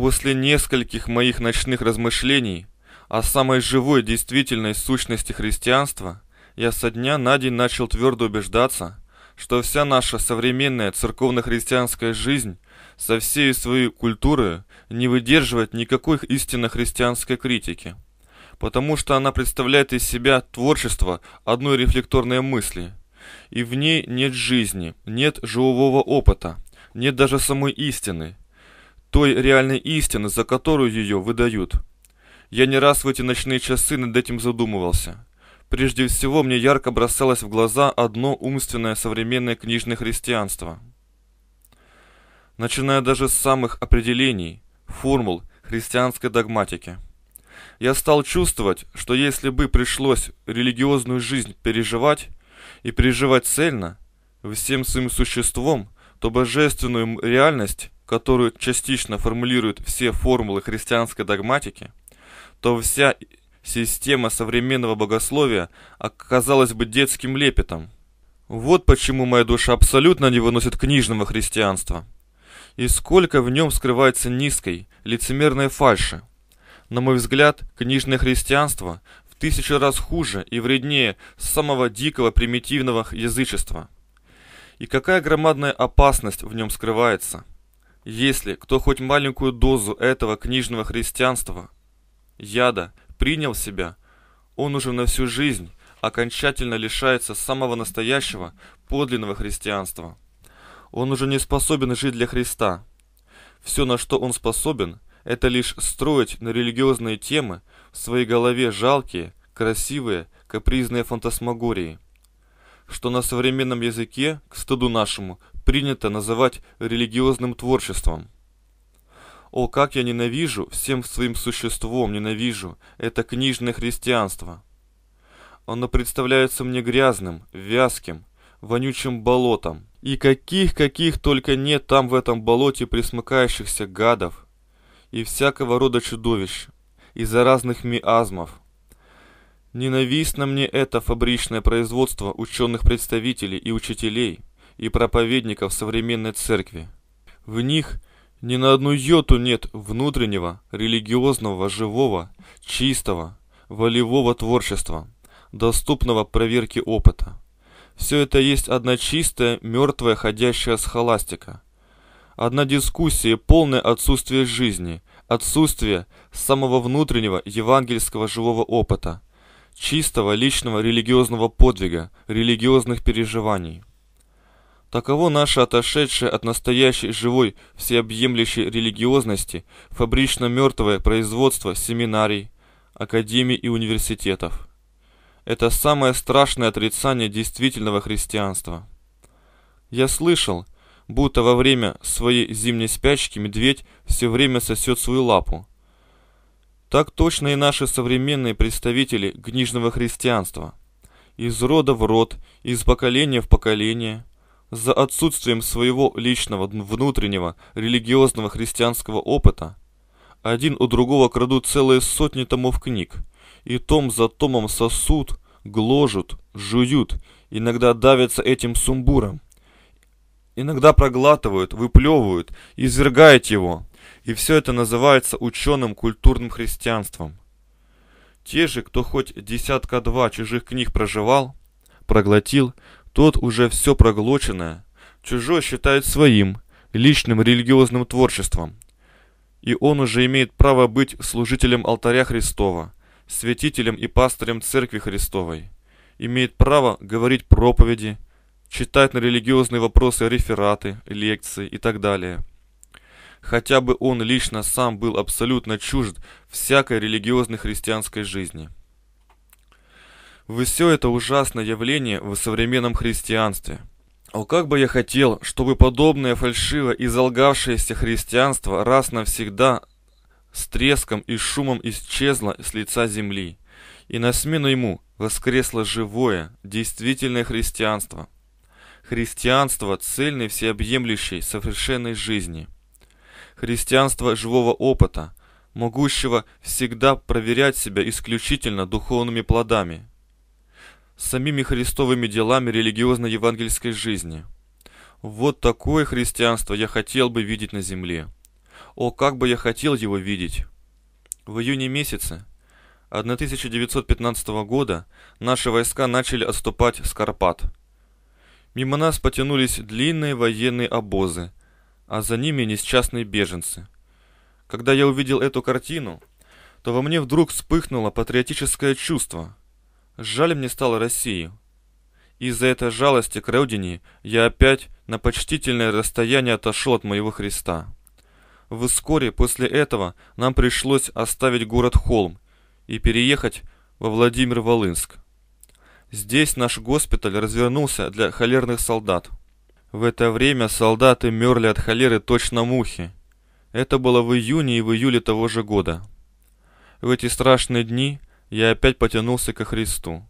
После нескольких моих ночных размышлений о самой живой действительной сущности христианства, я со дня на день начал твердо убеждаться, что вся наша современная церковно-христианская жизнь со всей своей культурой не выдерживает никакой истинно христианской критики, потому что она представляет из себя творчество одной рефлекторной мысли, и в ней нет жизни, нет живого опыта, нет даже самой истины – той реальной истины, за которую ее выдают. Я не раз в эти ночные часы над этим задумывался. Прежде всего, мне ярко бросалось в глаза одно умственное современное книжное христианство. Начиная даже с самых определений, формул христианской догматики. Я стал чувствовать, что если бы пришлось религиозную жизнь переживать, и переживать цельно, всем своим существом, то божественную реальность которую частично формулируют все формулы христианской догматики, то вся система современного богословия оказалась бы детским лепетом. Вот почему моя душа абсолютно не выносит книжного христианства. И сколько в нем скрывается низкой, лицемерной фальши. На мой взгляд, книжное христианство в тысячу раз хуже и вреднее самого дикого примитивного язычества. И какая громадная опасность в нем скрывается – если кто хоть маленькую дозу этого книжного христианства, яда, принял в себя, он уже на всю жизнь окончательно лишается самого настоящего, подлинного христианства. Он уже не способен жить для Христа. Все, на что он способен, это лишь строить на религиозные темы в своей голове жалкие, красивые, капризные фантасмагории, что на современном языке, к стыду нашему, принято называть религиозным творчеством. О, как я ненавижу, всем своим существом ненавижу, это книжное христианство. Оно представляется мне грязным, вязким, вонючим болотом. И каких-каких только нет там в этом болоте присмыкающихся гадов и всякого рода чудовищ, и заразных миазмов. Ненавистно мне это фабричное производство ученых представителей и учителей – и проповедников современной церкви. В них ни на одну йоту нет внутреннего, религиозного, живого, чистого, волевого творчества, доступного проверке опыта. Все это есть одна чистая, мертвая, ходящая схоластика. Одна дискуссия и полное отсутствие жизни, отсутствие самого внутреннего евангельского живого опыта, чистого личного религиозного подвига, религиозных переживаний. Таково наше отошедшее от настоящей живой всеобъемлющей религиозности фабрично-мертвое производство семинарий, академий и университетов. Это самое страшное отрицание действительного христианства. Я слышал, будто во время своей зимней спячки медведь все время сосет свою лапу. Так точно и наши современные представители книжного христианства. Из рода в род, из поколения в поколение – за отсутствием своего личного внутреннего религиозного христианского опыта, один у другого крадут целые сотни томов книг, и том за томом сосут, гложут, жуют, иногда давятся этим сумбуром. Иногда проглатывают, выплевывают, извергают его, и все это называется ученым культурным христианством. Те же, кто хоть десятка-два чужих книг проживал, проглотил, тот уже все проглоченное, чужое считает своим, личным религиозным творчеством. И он уже имеет право быть служителем алтаря Христова, святителем и пастырем Церкви Христовой. Имеет право говорить проповеди, читать на религиозные вопросы рефераты, лекции и так далее. Хотя бы он лично сам был абсолютно чужд всякой религиозной христианской жизни – вы все это ужасное явление в современном христианстве. О, как бы я хотел, чтобы подобное фальшивое и залгавшееся христианство раз навсегда с треском и шумом исчезло с лица земли, и на смену ему воскресло живое, действительное христианство. Христианство цельной, всеобъемлющей, совершенной жизни. Христианство живого опыта, могущего всегда проверять себя исключительно духовными плодами – самими христовыми делами религиозно-евангельской жизни. Вот такое христианство я хотел бы видеть на земле. О, как бы я хотел его видеть! В июне месяце 1915 года наши войска начали отступать с Карпат. Мимо нас потянулись длинные военные обозы, а за ними несчастные беженцы. Когда я увидел эту картину, то во мне вдруг вспыхнуло патриотическое чувство – Жаль мне стало России. Из-за этой жалости к родине я опять на почтительное расстояние отошел от моего Христа. Вскоре после этого нам пришлось оставить город Холм и переехать во Владимир-Волынск. Здесь наш госпиталь развернулся для холерных солдат. В это время солдаты мерли от холеры точно мухи. Это было в июне и в июле того же года. В эти страшные дни я опять потянулся ко Христу.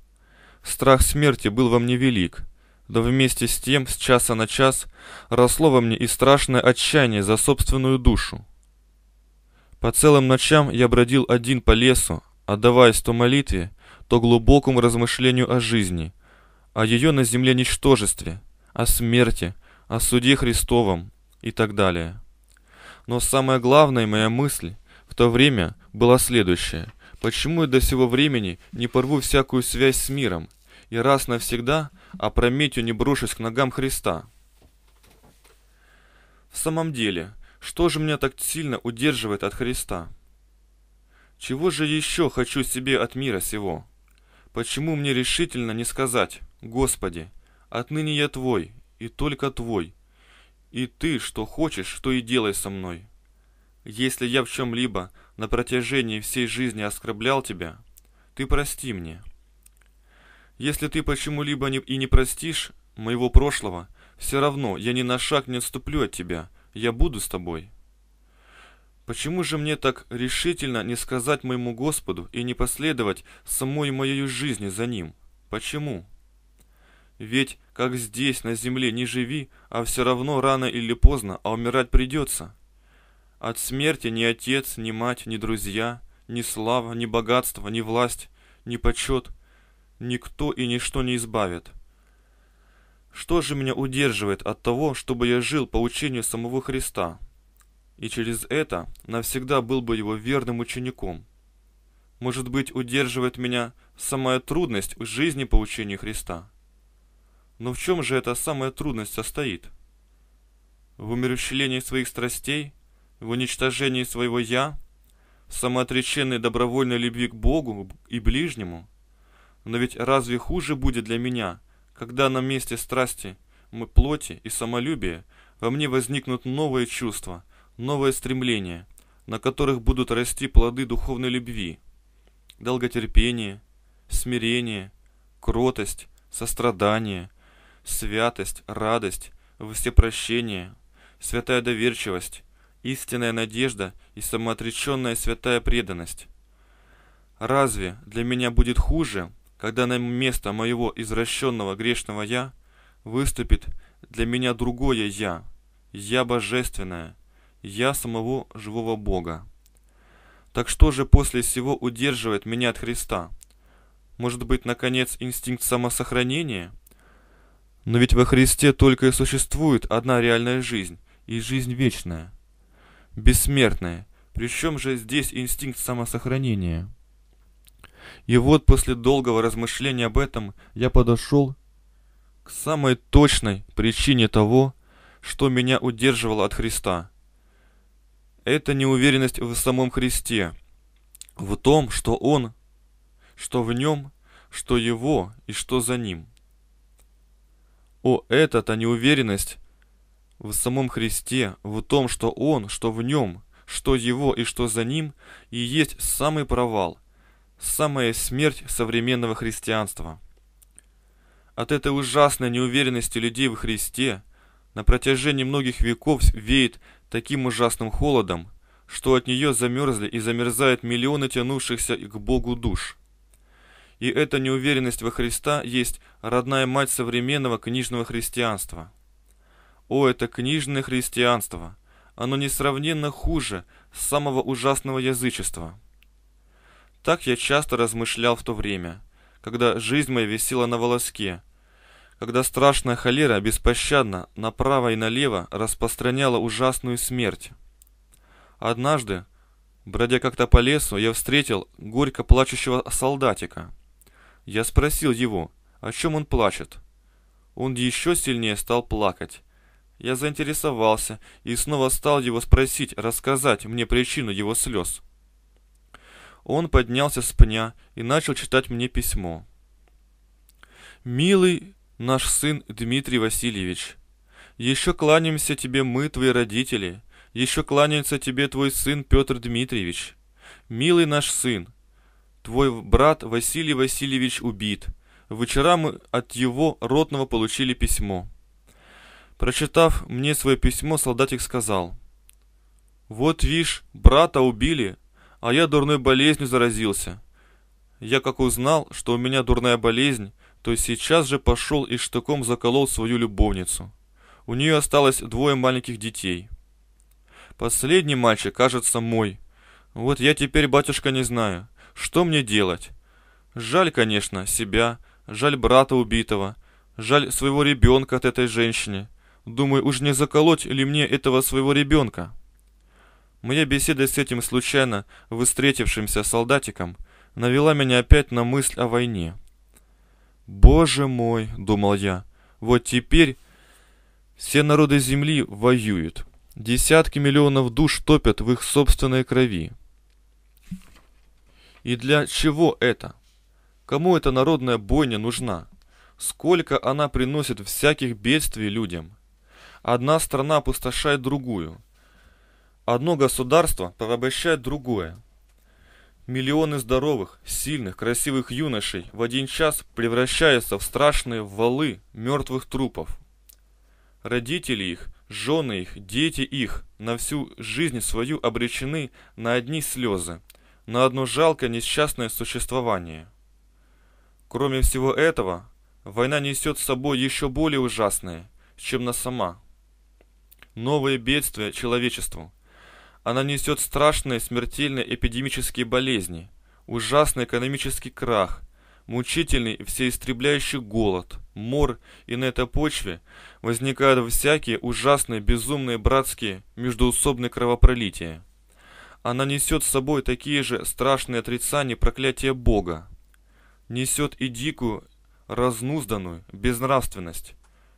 Страх смерти был во мне велик, да вместе с тем с часа на час росло во мне и страшное отчаяние за собственную душу. По целым ночам я бродил один по лесу, отдаваясь то молитве, то глубокому размышлению о жизни, о ее на земле ничтожестве, о смерти, о суде Христовом и так далее. Но самая главная моя мысль в то время была следующая – Почему я до сего времени не порву всякую связь с миром и раз навсегда опрометью не брошусь к ногам Христа? В самом деле, что же меня так сильно удерживает от Христа? Чего же еще хочу себе от мира сего? Почему мне решительно не сказать, Господи, отныне я Твой и только Твой, и Ты, что хочешь, что и делай со мной? Если я в чем-либо на протяжении всей жизни оскорблял тебя, ты прости мне. Если ты почему-либо не, и не простишь моего прошлого, все равно я ни на шаг не отступлю от тебя, я буду с тобой. Почему же мне так решительно не сказать моему Господу и не последовать самой моей жизни за Ним? Почему? Ведь как здесь, на земле, не живи, а все равно рано или поздно, а умирать придется. От смерти ни отец, ни мать, ни друзья, ни слава, ни богатство, ни власть, ни почет, никто и ничто не избавит. Что же меня удерживает от того, чтобы я жил по учению самого Христа, и через это навсегда был бы его верным учеником? Может быть, удерживает меня самая трудность в жизни по учению Христа? Но в чем же эта самая трудность состоит? В умерщвлении своих страстей – в уничтожении своего «я», в самоотреченной добровольной любви к Богу и ближнему. Но ведь разве хуже будет для меня, когда на месте страсти, мы плоти и самолюбия во мне возникнут новые чувства, новые стремления, на которых будут расти плоды духовной любви, долготерпение, смирение, кротость, сострадание, святость, радость, всепрощение, святая доверчивость, истинная надежда и самоотреченная святая преданность. Разве для меня будет хуже, когда на место моего извращенного грешного «я» выступит для меня другое «я», «я божественное», «я самого живого Бога»? Так что же после всего удерживает меня от Христа? Может быть, наконец, инстинкт самосохранения? Но ведь во Христе только и существует одна реальная жизнь, и жизнь вечная – бессмертное. Причем же здесь инстинкт самосохранения? И вот после долгого размышления об этом я подошел к самой точной причине того, что меня удерживало от Христа. Это неуверенность в самом Христе, в том, что Он, что в Нем, что Его и что за Ним. О, эта-то неуверенность в самом Христе, в том, что Он, что в Нем, что Его и что за Ним, и есть самый провал, самая смерть современного христианства. От этой ужасной неуверенности людей в Христе на протяжении многих веков веет таким ужасным холодом, что от нее замерзли и замерзают миллионы тянувшихся к Богу душ. И эта неуверенность во Христа есть родная мать современного книжного христианства – о, это книжное христианство! Оно несравненно хуже самого ужасного язычества. Так я часто размышлял в то время, когда жизнь моя висела на волоске, когда страшная холера беспощадно направо и налево распространяла ужасную смерть. Однажды, бродя как-то по лесу, я встретил горько плачущего солдатика. Я спросил его, о чем он плачет. Он еще сильнее стал плакать, я заинтересовался и снова стал его спросить, рассказать мне причину его слез. Он поднялся с пня и начал читать мне письмо. «Милый наш сын Дмитрий Васильевич, еще кланяемся тебе мы, твои родители, еще кланяется тебе твой сын Петр Дмитриевич. Милый наш сын, твой брат Василий Васильевич убит. Вчера мы от его родного получили письмо. Прочитав мне свое письмо, солдатик сказал. «Вот вишь, брата убили, а я дурной болезнью заразился. Я как узнал, что у меня дурная болезнь, то сейчас же пошел и штыком заколол свою любовницу. У нее осталось двое маленьких детей. Последний мальчик, кажется, мой. Вот я теперь, батюшка, не знаю, что мне делать. Жаль, конечно, себя, жаль брата убитого, жаль своего ребенка от этой женщины. Думаю, уж не заколоть ли мне этого своего ребенка? Моя беседа с этим случайно встретившимся солдатиком навела меня опять на мысль о войне. «Боже мой!» — думал я. «Вот теперь все народы Земли воюют. Десятки миллионов душ топят в их собственной крови. И для чего это? Кому эта народная бойня нужна? Сколько она приносит всяких бедствий людям? Одна страна опустошает другую. Одно государство порабощает другое. Миллионы здоровых, сильных, красивых юношей в один час превращаются в страшные валы мертвых трупов. Родители их, жены их, дети их на всю жизнь свою обречены на одни слезы, на одно жалкое несчастное существование. Кроме всего этого, война несет с собой еще более ужасное, чем она сама – новое бедствие человечеству. Она несет страшные смертельные эпидемические болезни, ужасный экономический крах, мучительный всеистребляющий голод, мор, и на этой почве возникают всякие ужасные, безумные, братские, междуусобные кровопролития. Она несет с собой такие же страшные отрицания проклятия Бога. Несет и дикую, разнузданную безнравственность,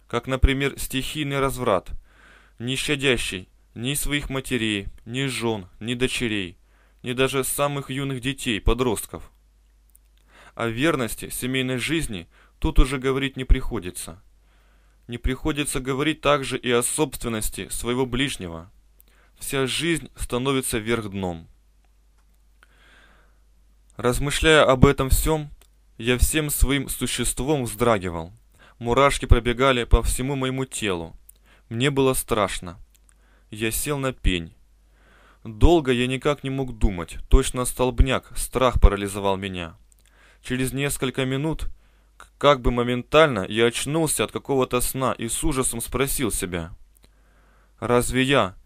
как, например, стихийный разврат – не щадящий ни своих матерей, ни жен, ни дочерей, ни даже самых юных детей, подростков. О верности семейной жизни тут уже говорить не приходится. Не приходится говорить также и о собственности своего ближнего. Вся жизнь становится вверх дном. Размышляя об этом всем, я всем своим существом вздрагивал. Мурашки пробегали по всему моему телу. Мне было страшно. Я сел на пень. Долго я никак не мог думать, точно столбняк, страх парализовал меня. Через несколько минут, как бы моментально, я очнулся от какого-то сна и с ужасом спросил себя. Разве я,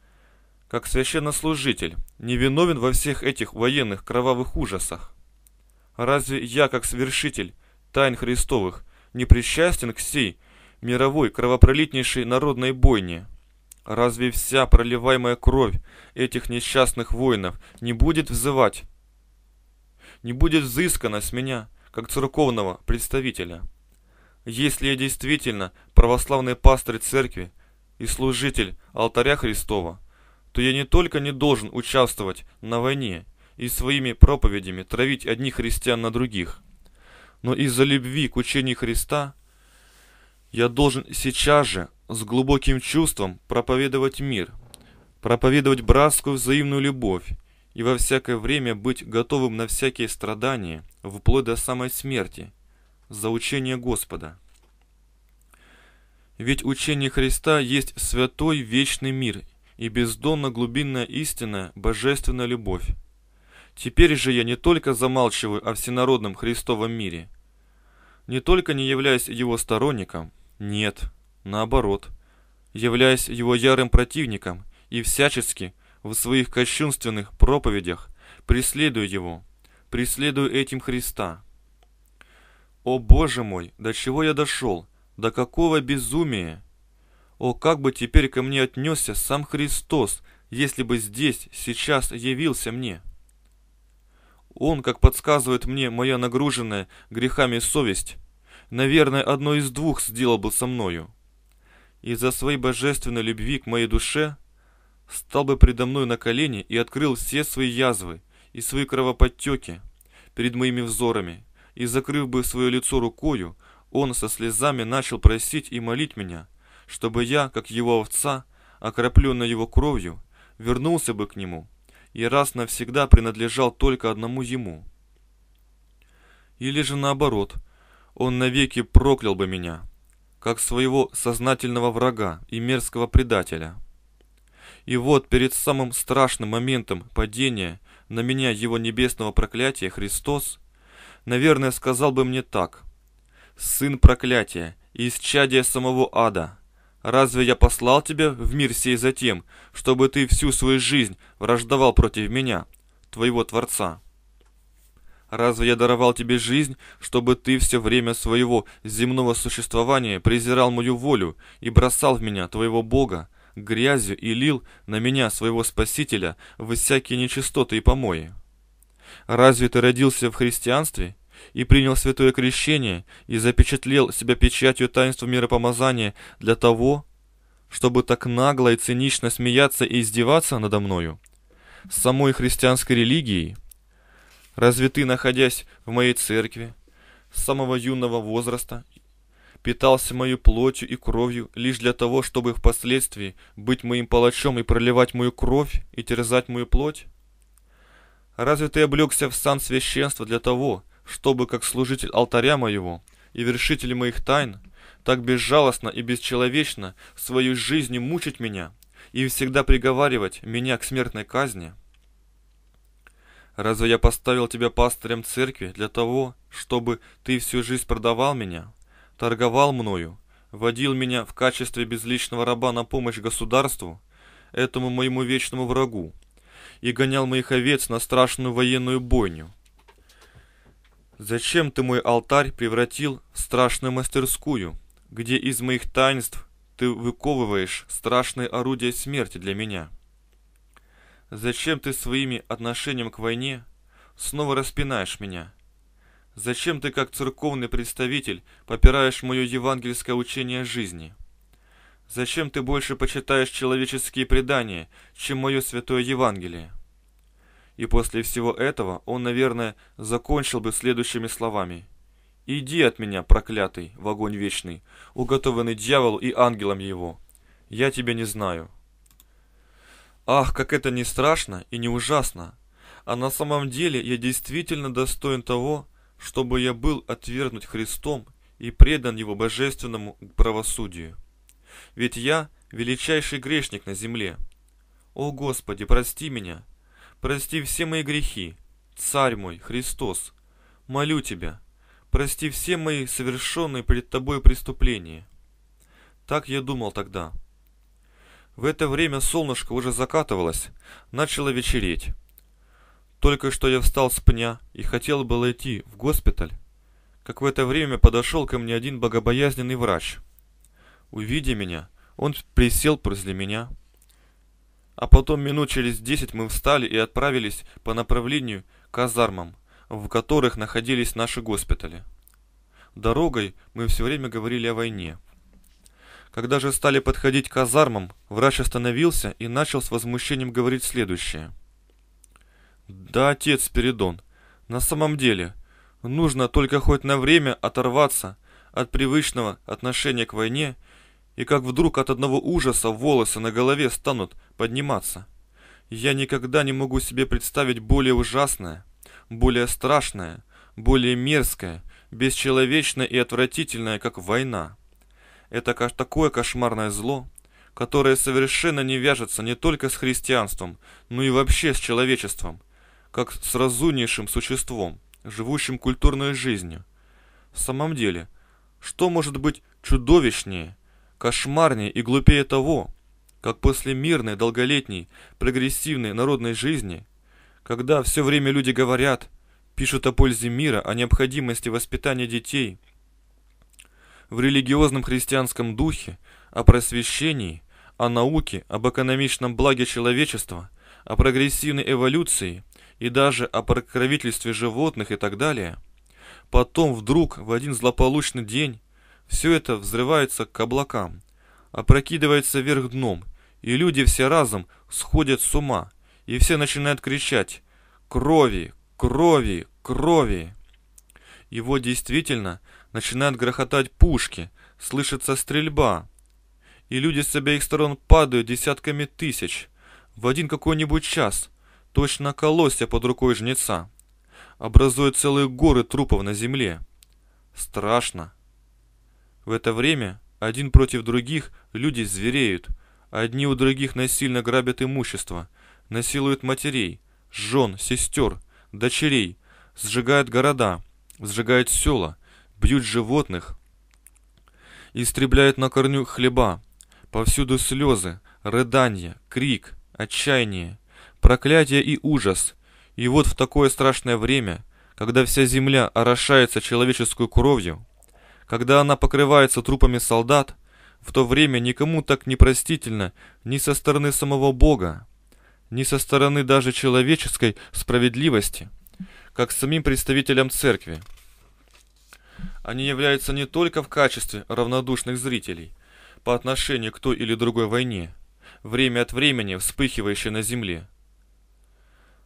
как священнослужитель, не виновен во всех этих военных кровавых ужасах? Разве я, как совершитель тайн Христовых, не причастен к сей мировой кровопролитнейшей народной бойне. Разве вся проливаемая кровь этих несчастных воинов не будет взывать, не будет взыскана с меня, как церковного представителя? Если я действительно православный пастырь церкви и служитель алтаря Христова, то я не только не должен участвовать на войне и своими проповедями травить одних христиан на других, но из-за любви к учению Христа – я должен сейчас же с глубоким чувством проповедовать мир, проповедовать братскую взаимную любовь и во всякое время быть готовым на всякие страдания, вплоть до самой смерти, за учение Господа. Ведь учение Христа есть святой вечный мир и бездонно глубинная истинная божественная любовь. Теперь же я не только замалчиваю о всенародном Христовом мире, не только не являюсь его сторонником – нет, наоборот. Являясь его ярым противником и всячески в своих кощунственных проповедях преследую его, преследую этим Христа. О Боже мой, до чего я дошел, до какого безумия! О, как бы теперь ко мне отнесся сам Христос, если бы здесь, сейчас явился мне! Он, как подсказывает мне моя нагруженная грехами совесть, наверное, одно из двух сделал бы со мною. Из-за своей божественной любви к моей душе стал бы предо мной на колени и открыл все свои язвы и свои кровоподтеки перед моими взорами, и, закрыв бы свое лицо рукою, он со слезами начал просить и молить меня, чтобы я, как его овца, окропленная его кровью, вернулся бы к нему и раз навсегда принадлежал только одному ему. Или же наоборот – он навеки проклял бы меня, как своего сознательного врага и мерзкого предателя. И вот перед самым страшным моментом падения на меня его небесного проклятия Христос, наверное, сказал бы мне так. «Сын проклятия и исчадие самого ада, разве я послал тебя в мир сей за тем, чтобы ты всю свою жизнь враждовал против меня, твоего Творца?» Разве я даровал тебе жизнь, чтобы ты все время своего земного существования презирал мою волю и бросал в меня твоего Бога, грязью и лил на меня своего Спасителя вы всякие нечистоты и помои? Разве ты родился в христианстве и принял святое крещение и запечатлел себя печатью таинства миропомазания для того, чтобы так нагло и цинично смеяться и издеваться надо мною? С самой христианской религией – Разве ты, находясь в моей церкви, с самого юного возраста, питался мою плотью и кровью лишь для того, чтобы впоследствии быть моим палачом и проливать мою кровь и терзать мою плоть? Разве ты облегся в сан священства для того, чтобы, как служитель алтаря моего и вершитель моих тайн, так безжалостно и бесчеловечно свою жизнью мучить меня и всегда приговаривать меня к смертной казни?» Разве я поставил тебя пастырем церкви для того, чтобы ты всю жизнь продавал меня, торговал мною, водил меня в качестве безличного раба на помощь государству, этому моему вечному врагу, и гонял моих овец на страшную военную бойню? Зачем ты мой алтарь превратил в страшную мастерскую, где из моих таинств ты выковываешь страшные орудия смерти для меня?» Зачем ты своими отношением к войне снова распинаешь меня? Зачем ты, как церковный представитель, попираешь мое евангельское учение жизни? Зачем ты больше почитаешь человеческие предания, чем мое святое Евангелие? И после всего этого он, наверное, закончил бы следующими словами. «Иди от меня, проклятый, в огонь вечный, уготованный дьяволу и ангелам его. Я тебя не знаю». Ах, как это не страшно и не ужасно. А на самом деле я действительно достоин того, чтобы я был отвергнут Христом и предан Его божественному правосудию. Ведь я величайший грешник на земле. О Господи, прости меня, прости все мои грехи, Царь мой, Христос, молю Тебя, прости все мои совершенные пред Тобой преступления. Так я думал тогда. В это время солнышко уже закатывалось, начало вечереть. Только что я встал с пня и хотел было идти в госпиталь, как в это время подошел ко мне один богобоязненный врач. Увидя меня, он присел возле меня. А потом минут через десять мы встали и отправились по направлению к казармам, в которых находились наши госпитали. Дорогой мы все время говорили о войне – когда же стали подходить к казармам, врач остановился и начал с возмущением говорить следующее. «Да, отец Спиридон, на самом деле, нужно только хоть на время оторваться от привычного отношения к войне, и как вдруг от одного ужаса волосы на голове станут подниматься. Я никогда не могу себе представить более ужасное, более страшное, более мерзкое, бесчеловечное и отвратительное, как война». Это такое кошмарное зло, которое совершенно не вяжется не только с христианством, но и вообще с человечеством, как с разумнейшим существом, живущим культурной жизнью. В самом деле, что может быть чудовищнее, кошмарнее и глупее того, как после мирной, долголетней, прогрессивной народной жизни, когда все время люди говорят, пишут о пользе мира, о необходимости воспитания детей – в религиозном христианском духе, о просвещении, о науке, об экономичном благе человечества, о прогрессивной эволюции и даже о прокровительстве животных и так далее. Потом вдруг в один злополучный день все это взрывается к облакам, опрокидывается вверх дном, и люди все разом сходят с ума, и все начинают кричать «Крови! Крови! Крови!». Его действительно – Начинают грохотать пушки, слышится стрельба. И люди с обеих сторон падают десятками тысяч. В один какой-нибудь час точно колосся под рукой жнеца. Образуют целые горы трупов на земле. Страшно. В это время один против других люди звереют. Одни у других насильно грабят имущество, насилуют матерей, жен, сестер, дочерей, сжигают города, сжигают села, бьют животных, истребляют на корню хлеба. Повсюду слезы, рыдания, крик, отчаяние, проклятие и ужас. И вот в такое страшное время, когда вся земля орошается человеческую кровью, когда она покрывается трупами солдат, в то время никому так непростительно ни со стороны самого Бога, ни со стороны даже человеческой справедливости, как самим представителям церкви – они являются не только в качестве равнодушных зрителей по отношению к той или другой войне, время от времени вспыхивающей на земле.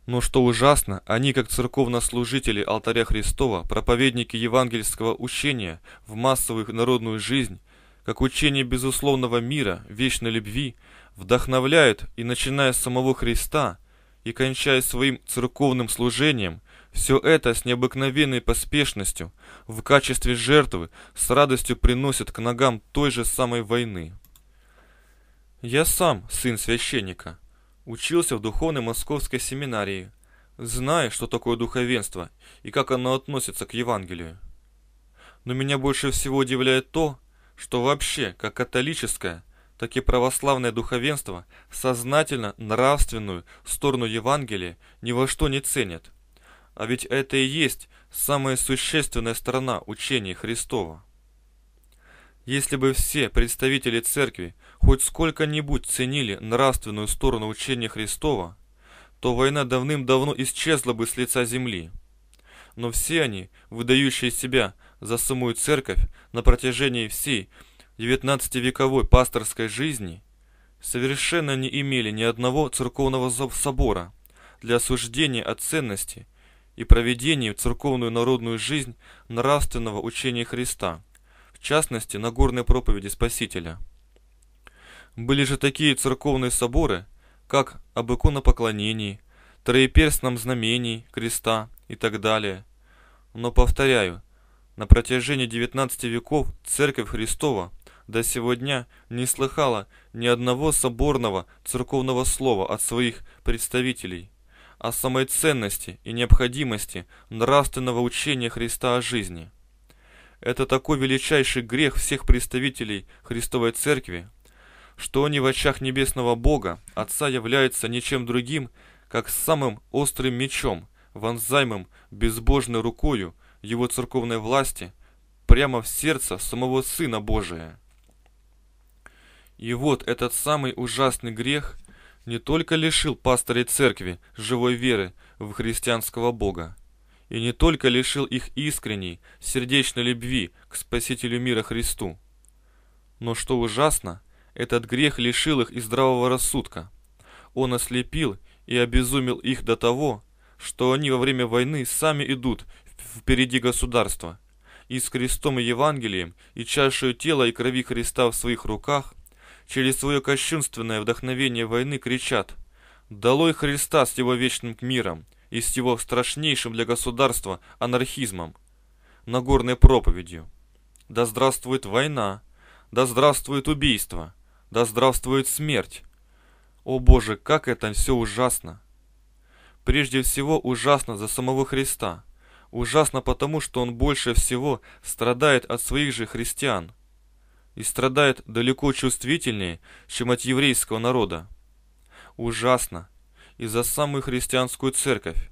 Но что ужасно, они, как церковнослужители алтаря Христова, проповедники евангельского учения в массовую народную жизнь, как учение безусловного мира, вечной любви, вдохновляют и начиная с самого Христа – и кончая своим церковным служением, все это с необыкновенной поспешностью, в качестве жертвы, с радостью приносят к ногам той же самой войны. Я сам, сын священника, учился в духовной московской семинарии, зная, что такое духовенство и как оно относится к Евангелию. Но меня больше всего удивляет то, что вообще, как католическое, так и православное духовенство сознательно нравственную сторону Евангелия ни во что не ценят – а ведь это и есть самая существенная сторона учения Христова. Если бы все представители церкви хоть сколько-нибудь ценили нравственную сторону учения Христова, то война давным-давно исчезла бы с лица земли. Но все они, выдающие себя за самую церковь на протяжении всей 19-вековой пасторской жизни, совершенно не имели ни одного церковного собора для осуждения о ценности – и проведении в церковную народную жизнь нравственного учения Христа, в частности, на горной проповеди Спасителя. Были же такие церковные соборы, как об иконопоклонении, троеперстном знамении креста и так далее. Но повторяю, на протяжении 19 веков Церковь Христова до сего дня не слыхала ни одного соборного церковного слова от своих представителей – о самой ценности и необходимости нравственного учения Христа о жизни. Это такой величайший грех всех представителей Христовой Церкви, что они в очах небесного Бога, Отца, являются ничем другим, как самым острым мечом, вонзаемым безбожной рукою его церковной власти прямо в сердце самого Сына Божия. И вот этот самый ужасный грех – не только лишил пастырей церкви живой веры в христианского Бога, и не только лишил их искренней, сердечной любви к Спасителю мира Христу, но что ужасно, этот грех лишил их и здравого рассудка. Он ослепил и обезумил их до того, что они во время войны сами идут впереди государства, и с крестом и Евангелием, и чашею тела и крови Христа в своих руках, через свое кощунственное вдохновение войны кричат «Долой Христа с его вечным миром и с его страшнейшим для государства анархизмом!» Нагорной проповедью «Да здравствует война! Да здравствует убийство! Да здравствует смерть!» О боже, как это все ужасно! Прежде всего ужасно за самого Христа – ужасно потому, что он больше всего страдает от своих же христиан и страдает далеко чувствительнее, чем от еврейского народа. Ужасно и за самую христианскую церковь,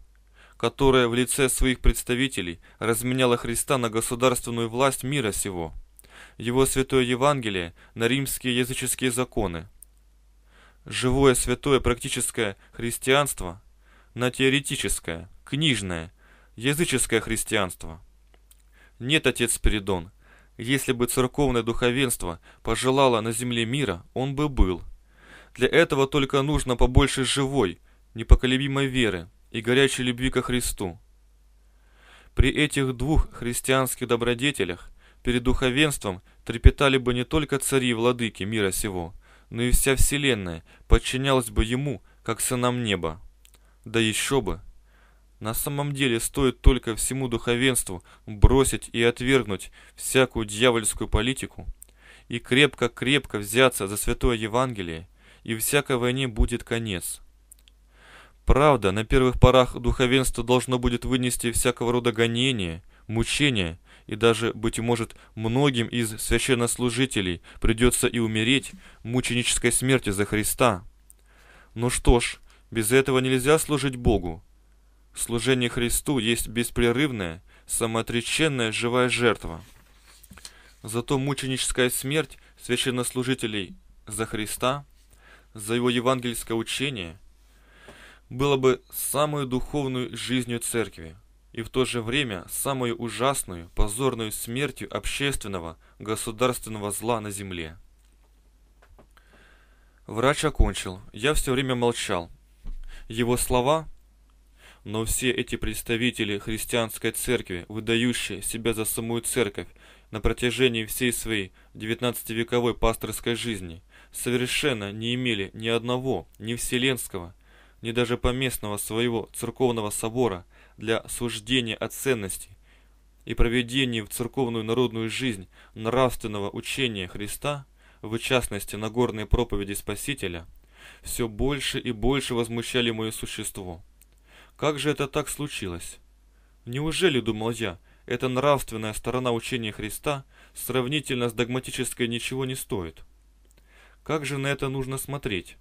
которая в лице своих представителей разменяла Христа на государственную власть мира сего, его святое Евангелие на римские языческие законы. Живое святое практическое христианство на теоретическое, книжное, языческое христианство. Нет, отец Спиридон, если бы церковное духовенство пожелало на земле мира, он бы был. Для этого только нужно побольше живой, непоколебимой веры и горячей любви ко Христу. При этих двух христианских добродетелях перед духовенством трепетали бы не только цари и владыки мира сего, но и вся вселенная подчинялась бы ему, как сынам неба. Да еще бы! На самом деле стоит только всему духовенству бросить и отвергнуть всякую дьявольскую политику и крепко-крепко взяться за Святое Евангелие, и всякой войне будет конец. Правда, на первых порах духовенство должно будет вынести всякого рода гонения, мучения, и даже, быть может, многим из священнослужителей придется и умереть мученической смерти за Христа. Ну что ж, без этого нельзя служить Богу, Служение Христу есть беспрерывная, самоотреченная живая жертва. Зато мученическая смерть священнослужителей за Христа, за его евангельское учение, было бы самой духовной жизнью церкви и в то же время самую ужасную, позорную смертью общественного, государственного зла на земле. Врач окончил. Я все время молчал. Его слова но все эти представители христианской церкви, выдающие себя за самую церковь на протяжении всей своей 19-вековой пасторской жизни, совершенно не имели ни одного, ни вселенского, ни даже поместного своего церковного собора для суждения о ценности и проведении в церковную народную жизнь нравственного учения Христа, в частности на горной проповеди Спасителя, все больше и больше возмущали мое существо. Как же это так случилось? Неужели, думал я, эта нравственная сторона учения Христа сравнительно с догматической ничего не стоит? Как же на это нужно смотреть?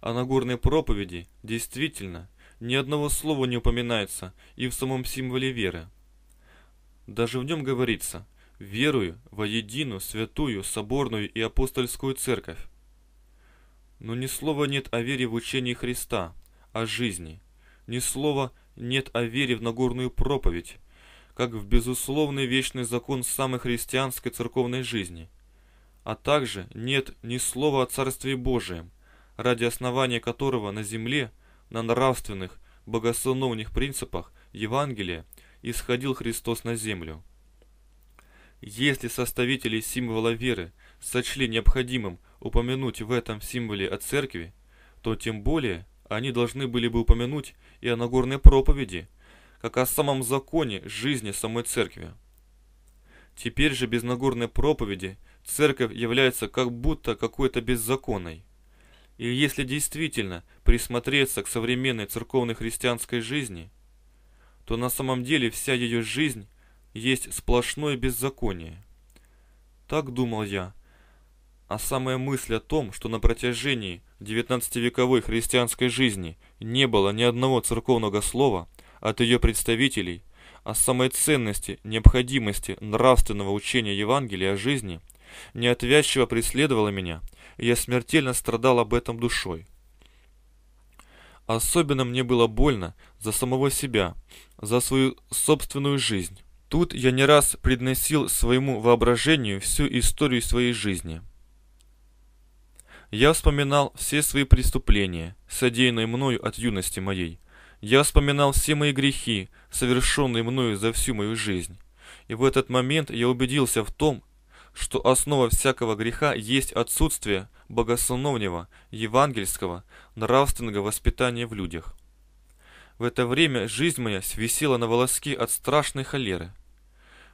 А на горной проповеди действительно ни одного слова не упоминается и в самом символе веры. Даже в нем говорится «верую во единую, святую, соборную и апостольскую церковь». Но ни слова нет о вере в учении Христа, о жизни – ни слова нет о вере в Нагорную проповедь, как в безусловный вечный закон самой христианской церковной жизни, а также нет ни слова о Царстве Божием, ради основания которого на земле, на нравственных, богословных принципах Евангелия исходил Христос на землю. Если составители символа веры сочли необходимым упомянуть в этом символе о церкви, то тем более – они должны были бы упомянуть и о Нагорной проповеди, как о самом законе жизни самой церкви. Теперь же без Нагорной проповеди церковь является как будто какой-то беззаконной. И если действительно присмотреться к современной церковной христианской жизни, то на самом деле вся ее жизнь есть сплошное беззаконие. Так думал я, а самая мысль о том, что на протяжении XIX-вековой христианской жизни не было ни одного церковного слова от ее представителей о а самой ценности, необходимости нравственного учения Евангелия о жизни, неотвязчиво преследовало меня, и я смертельно страдал об этом душой. Особенно мне было больно за самого себя, за свою собственную жизнь. Тут я не раз предносил своему воображению всю историю своей жизни – я вспоминал все свои преступления, содеянные мною от юности моей. Я вспоминал все мои грехи, совершенные мною за всю мою жизнь. И в этот момент я убедился в том, что основа всякого греха есть отсутствие богословного, евангельского, нравственного воспитания в людях. В это время жизнь моя свисела на волоски от страшной холеры.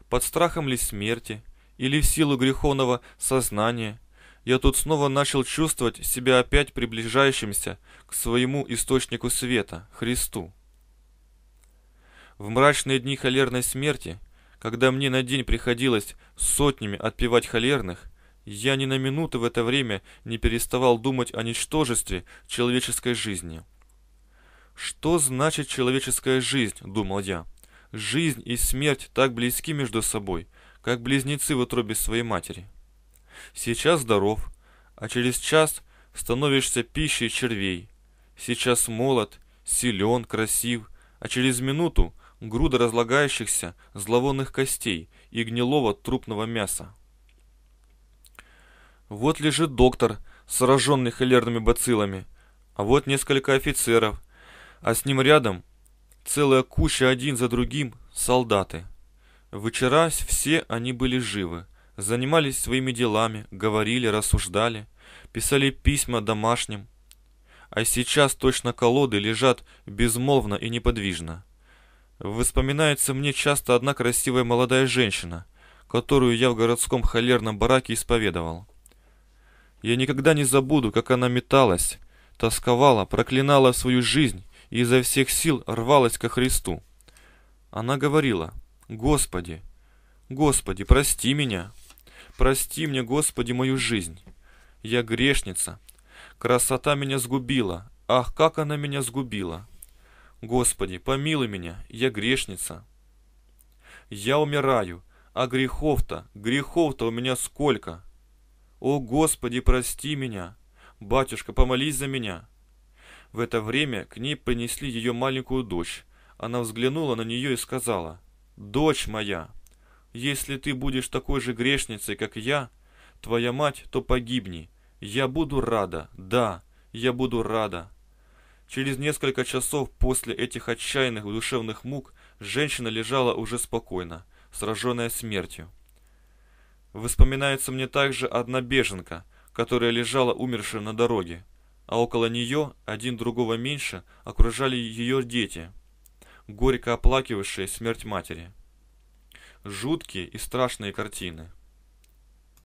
Под страхом ли смерти, или в силу греховного сознания – я тут снова начал чувствовать себя опять приближающимся к своему источнику света, Христу. В мрачные дни холерной смерти, когда мне на день приходилось сотнями отпевать холерных, я ни на минуту в это время не переставал думать о ничтожестве человеческой жизни. «Что значит человеческая жизнь?» – думал я. «Жизнь и смерть так близки между собой, как близнецы в утробе своей матери». Сейчас здоров, а через час становишься пищей червей. Сейчас молод, силен, красив, а через минуту груда разлагающихся зловонных костей и гнилого трупного мяса. Вот лежит доктор, сраженный холерными бациллами, а вот несколько офицеров, а с ним рядом целая куча один за другим солдаты. Вчера все они были живы, занимались своими делами, говорили, рассуждали, писали письма домашним. А сейчас точно колоды лежат безмолвно и неподвижно. Вспоминается мне часто одна красивая молодая женщина, которую я в городском холерном бараке исповедовал. Я никогда не забуду, как она металась, тосковала, проклинала свою жизнь и изо всех сил рвалась ко Христу. Она говорила, «Господи, Господи, прости меня!» Прости мне, Господи, мою жизнь. Я грешница. Красота меня сгубила. Ах, как она меня сгубила. Господи, помилуй меня, я грешница. Я умираю, а грехов-то, грехов-то у меня сколько. О, Господи, прости меня. Батюшка, помолись за меня. В это время к ней принесли ее маленькую дочь. Она взглянула на нее и сказала, «Дочь моя!» Если ты будешь такой же грешницей, как я, твоя мать, то погибни. Я буду рада, да, я буду рада». Через несколько часов после этих отчаянных душевных мук женщина лежала уже спокойно, сраженная смертью. Воспоминается мне также одна беженка, которая лежала умершая на дороге, а около нее, один другого меньше, окружали ее дети, горько оплакивавшие смерть матери жуткие и страшные картины.